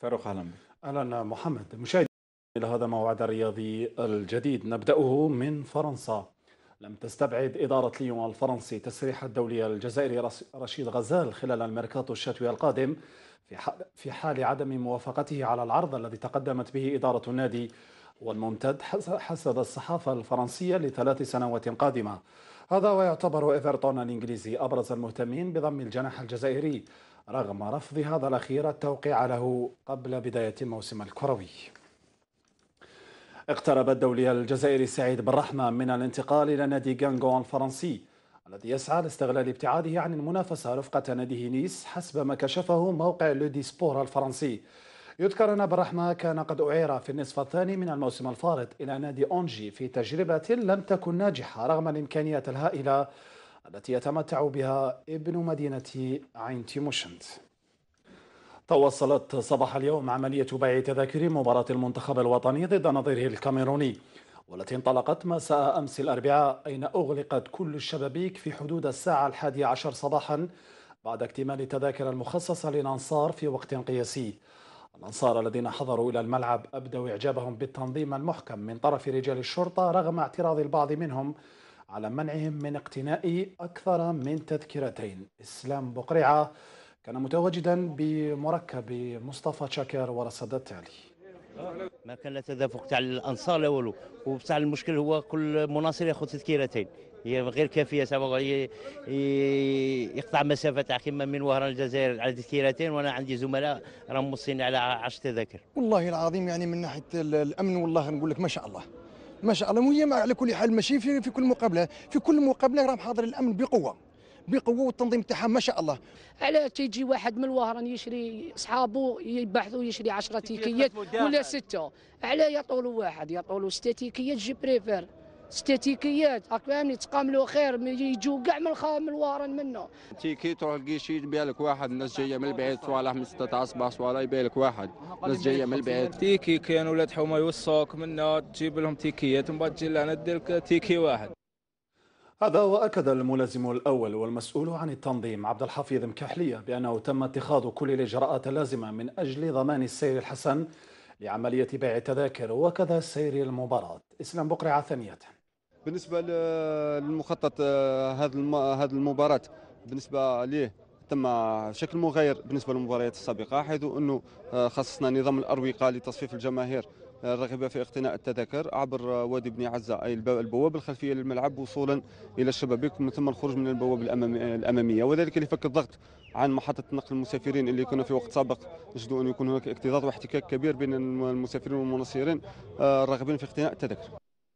فاروق اهلا بك اهلا محمد مشاهد الى هذا موعد الرياضي الجديد نبداه من فرنسا لم تستبعد إدارة ليون الفرنسي تسريح الدولي الجزائري رشيد غزال خلال الميركاتو الشتوي القادم في حال عدم موافقته على العرض الذي تقدمت به إدارة النادي والممتد حسب الصحافة الفرنسية لثلاث سنوات قادمة هذا ويعتبر إيفرتون الإنجليزي أبرز المهتمين بضم الجناح الجزائري رغم رفض هذا الأخير التوقيع له قبل بداية الموسم الكروي اقترب الدولي الجزائري سعيد بن رحمة من الانتقال إلى نادي غانغون الفرنسي الذي يسعى لاستغلال ابتعاده عن المنافسة رفقة ناديه نيس حسب ما كشفه موقع لودي سبور الفرنسي يذكر أن برحمة كان قد أعير في النصف الثاني من الموسم الفارط إلى نادي أونجي في تجربة لم تكن ناجحة رغم الإمكانيات الهائلة التي يتمتع بها ابن مدينة عين تيموشنت توصلت صباح اليوم عملية بيع تذاكر مباراة المنتخب الوطني ضد نظيره الكاميروني والتي انطلقت مساء أمس الأربعاء أين أغلقت كل الشبابيك في حدود الساعة الحادية عشر صباحا بعد اكتمال التذاكر المخصصة للأنصار في وقت قياسي الأنصار الذين حضروا إلى الملعب أبدوا إعجابهم بالتنظيم المحكم من طرف رجال الشرطة رغم اعتراض البعض منهم على منعهم من اقتناء أكثر من تذكرتين إسلام بقرعة كان متواجدا بمركب مصطفى شاكر ورصد التالي ما كان لا تدافق تاع الانصار لا والو وبتاع المشكل هو كل مناصر ياخذ تذكيرتين هي غير كافيه سبق يقطع مسافه تاع كما من وهران الجزائر على تذكيرتين وانا عندي زملاء راهم موصين على 10 تذاكر والله العظيم يعني من ناحيه الامن والله نقول لك ما شاء الله ما شاء الله وهي على كل حال ماشي في, في كل مقابله في كل مقابله راهم حاضر الامن بقوه بقوه والتنظيم تاعها ما شاء الله على تيجي واحد من الوهران يشري اصحابه يبحثوا يشري 10 تيكيات ولا سته على يطولوا واحد يطولوا سته تيكيات جي بريفير راك فاهمني تقاملوا خير يجوا كاع من من الورن منه تيكي تروح لقيشي يبيع لك واحد الناس جايه من البعيد صوالح من 6 تاع الصباح صوالح يبيع لك واحد الناس جايه من البعيد تيكي كانوا ولاد حومه يوصوك منا تجيب لهم تيكيات ومن بعد تجي لهنا دير لك تيكي واحد هذا وأكد الملازم الأول والمسؤول عن التنظيم عبد الحفيظ مكحلية بأنه تم اتخاذ كل الإجراءات اللازمة من أجل ضمان السير الحسن لعملية بيع التذاكر وكذا سير المباراة إسلام بقرعة ثانية بالنسبه للمخطط هذا آه، هذا المباراه بالنسبه ليه تم شكل مغاير بالنسبه للمباريات السابقه حيث انه آه، خصصنا نظام الاروقه لتصفيف الجماهير آه، الرغبة في اقتناء التذاكر عبر وادي بني عزة أي البوابة الخلفية للملعب وصولا إلى الشبابيك ومن ثم الخروج من البوابة الأمامية وذلك لفك الضغط عن محطة نقل المسافرين اللي كنا في وقت سابق نجدوا أن يكون هناك اكتظاظ واحتكاك كبير بين المسافرين والمناصرين الراغبين في اقتناء التذاكر